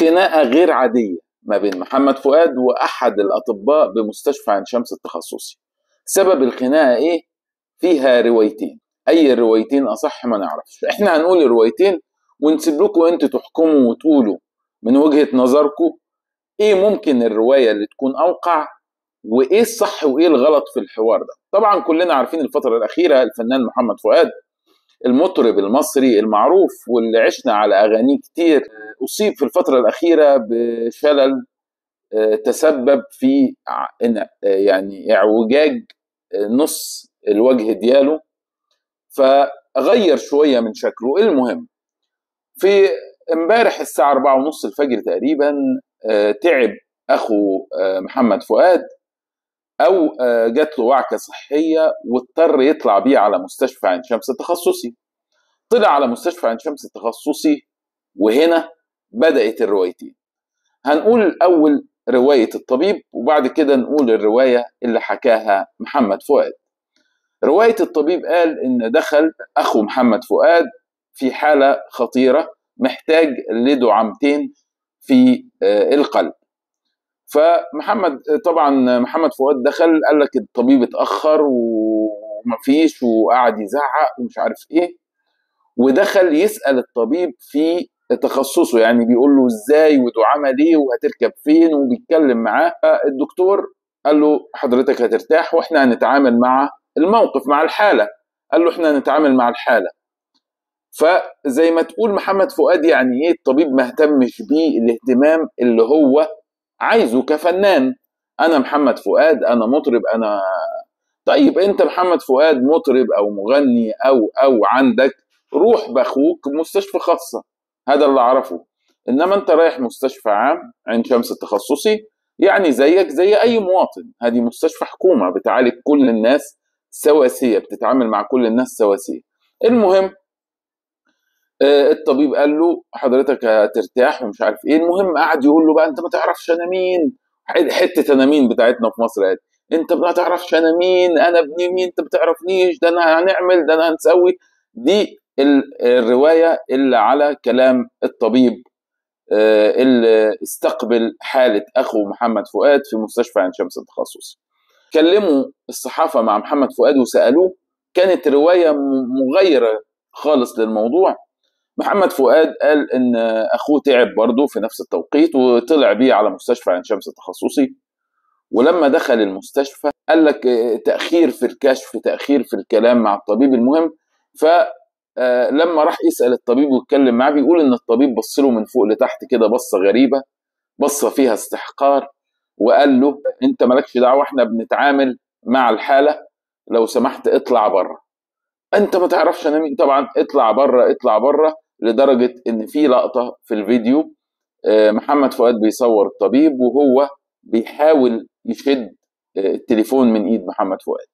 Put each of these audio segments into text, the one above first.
خناقه غير عاديه ما بين محمد فؤاد واحد الاطباء بمستشفى عين شمس التخصصي سبب الخناقه ايه فيها روايتين اي الروايتين اصح ما نعرفش احنا هنقول الروايتين ونسيب لكم انتوا تحكموا وتقولوا من وجهه نظركم ايه ممكن الروايه اللي تكون اوقع وايه الصح وايه الغلط في الحوار ده طبعا كلنا عارفين الفتره الاخيره الفنان محمد فؤاد المطرب المصري المعروف واللي عشنا على اغانيه كتير آه، اصيب في الفتره الاخيره بشلل آه، تسبب في آه، يعني اعوجاج نص الوجه دياله فغير شويه من شكله المهم في امبارح الساعه 4:30 الفجر تقريبا تعب اخو محمد فؤاد او آه، جات له وعكه صحيه واضطر يطلع بيه على مستشفى عين شمس التخصصي طلع على مستشفى عين شمس التخصصي وهنا بدات الروايتين هنقول الاول روايه الطبيب وبعد كده نقول الروايه اللي حكاها محمد فؤاد روايه الطبيب قال ان دخل اخو محمد فؤاد في حاله خطيره محتاج لدعامتين في آه، القلب فمحمد طبعا محمد فؤاد دخل قال لك الطبيب اتاخر ومفيش وقعد يزعق ومش عارف ايه ودخل يسال الطبيب في تخصصه يعني بيقول له ازاي وتعمل ايه وهتركب فين وبيتكلم معاه الدكتور قال له حضرتك هترتاح واحنا هنتعامل مع الموقف مع الحاله قال له احنا هنتعامل مع الحاله فزي ما تقول محمد فؤاد يعني ايه الطبيب ما اهتمش بيه الاهتمام اللي هو عايزه كفنان انا محمد فؤاد انا مطرب انا طيب انت محمد فؤاد مطرب او مغني او او عندك روح باخوك مستشفى خاصه هذا اللي اعرفه انما انت رايح مستشفى عام عين شمس التخصصي يعني زيك زي اي مواطن هذه مستشفى حكومه بتعالج كل الناس سواسيه بتتعامل مع كل الناس سواسيه المهم آه، الطبيب قال له حضرتك هترتاح ومش عارف ايه المهم قعد يقول له بقى انت ما تعرفش انا مين حته انا مين بتاعتنا في مصر قال انت ما تعرفش انا مين انا ابن مين انت ما تعرفنيش ده انا هنعمل ده انا هنسوي دي الروايه اللي على كلام الطبيب آه، اللي استقبل حاله اخو محمد فؤاد في مستشفى عين شمس التخصصي كلموا الصحافه مع محمد فؤاد وسالوه كانت روايه مغيره خالص للموضوع محمد فؤاد قال ان اخوه تعب برضه في نفس التوقيت وطلع بيه على مستشفى عين شمس التخصصي ولما دخل المستشفى قال لك تاخير في الكشف تاخير في الكلام مع الطبيب المهم ف آه، لما راح يسال الطبيب ويتكلم معاه بيقول ان الطبيب بص له من فوق لتحت كده بصه غريبه بصه فيها استحقار وقال له انت مالكش دعوه احنا بنتعامل مع الحاله لو سمحت اطلع بره انت ما تعرفش انا مين طبعا اطلع بره اطلع بره لدرجه ان في لقطه في الفيديو آه، محمد فؤاد بيصور الطبيب وهو بيحاول يشد آه، التليفون من ايد محمد فؤاد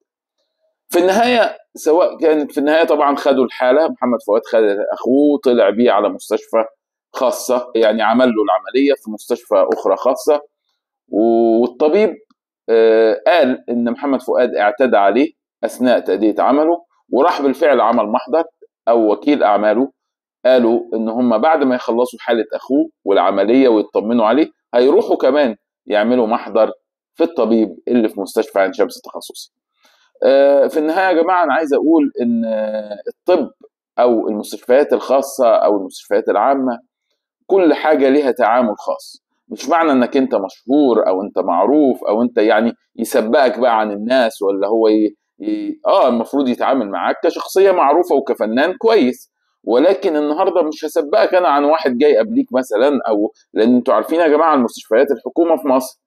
في النهايه سواء كانت في النهايه طبعا خدوا الحاله محمد فؤاد خد اخوه طلع بيه على مستشفى خاصه يعني عمل له العمليه في مستشفى اخرى خاصه والطبيب آه، قال ان محمد فؤاد اعتدى عليه اثناء تاديه عمله وراح بالفعل عمل محضر او وكيل اعماله قالوا ان هم بعد ما يخلصوا حاله اخوه والعمليه ويطمنوا عليه هيروحوا كمان يعملوا محضر في الطبيب اللي في مستشفى عين شمس التخصصي. آه، في النهايه يا جماعه انا عايز اقول ان الطب او المستشفيات الخاصه او المستشفيات العامه كل حاجه ليها تعامل خاص مش معنى انك انت مشهور او انت معروف او انت يعني يسبقك بقى عن الناس ولا هو ي... ي... اه المفروض يتعامل معاك كشخصيه معروفه وكفنان كويس ولكن النهارده مش هسبقك انا عن واحد جاي قبليك مثلا او لان انتوا عارفين يا جماعه المستشفيات الحكومه في مصر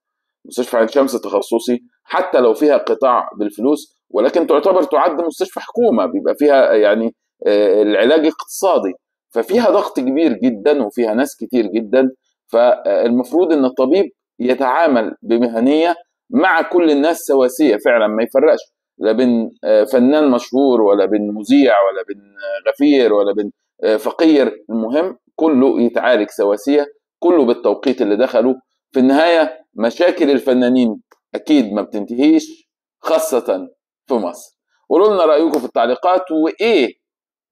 مستشفى عين شمس تخصصي حتى لو فيها قطاع بالفلوس ولكن تعتبر تعد مستشفى حكومه بيبقى فيها يعني آه، العلاج اقتصادي ففيها ضغط كبير جدا وفيها ناس كتير جدا فالمفروض ان الطبيب يتعامل بمهنيه مع كل الناس سواسيه فعلا ما يفرقش لا بين آه، فنان مشهور ولا بين مذيع ولا بين آه، غفير ولا بين آه، فقير المهم كله يتعالج سواسيه كله بالتوقيت اللي دخله في النهايه مشاكل الفنانين اكيد ما بتنتهيش خاصه في مصر قولوا لنا رايكم في التعليقات وايه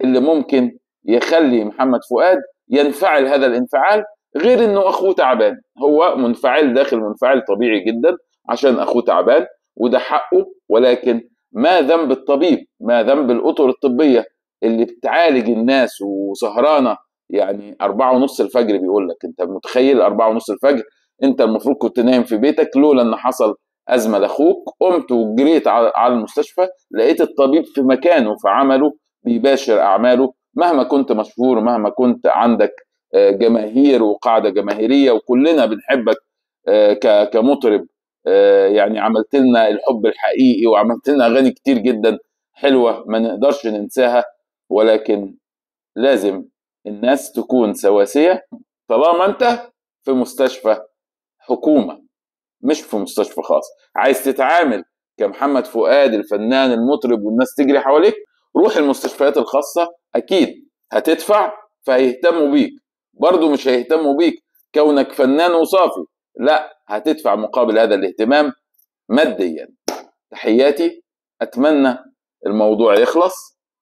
اللي ممكن يخلي محمد فؤاد ينفعل هذا الانفعال غير انه اخوه تعبان هو منفعل داخل منفعل طبيعي جدا عشان اخوه تعبان وده حقه ولكن ما ذنب الطبيب ما ذنب الأطر الطبية اللي بتعالج الناس وسهرانة يعني أربعة ونص الفجر بيقول لك أنت متخيل أربعة ونص الفجر أنت المفروض كنت نايم في بيتك لولا أن حصل أزمة لأخوك قمت وجريت على المستشفى لقيت الطبيب في مكانه في عمله بيباشر أعماله مهما كنت مشهور مهما كنت عندك آه، جماهير وقاعدة جماهيرية وكلنا بنحبك آه، كمطرب آه، يعني عملت لنا الحب الحقيقي وعملت لنا اغاني كتير جدا حلوه ما نقدرش ننساها ولكن لازم الناس تكون سواسيه طالما انت في مستشفى حكومه مش في مستشفى خاص عايز تتعامل كمحمد فؤاد الفنان المطرب والناس تجري حواليك روح المستشفيات الخاصه اكيد هتدفع فهيهتموا بيك برضه مش هيهتموا بيك كونك فنان وصافي لا هتدفع مقابل هذا الاهتمام ماديا تحياتي اتمنى الموضوع يخلص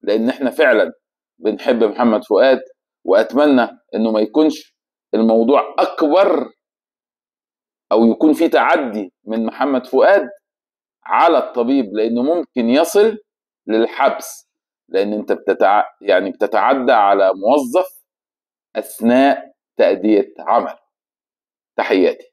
لان احنا فعلا بنحب محمد فؤاد واتمنى انه ما يكونش الموضوع اكبر او يكون في تعدي من محمد فؤاد على الطبيب لانه ممكن يصل للحبس لان انت بتتع... يعني بتتعدى على موظف اثناء تأدية عمل تحياتي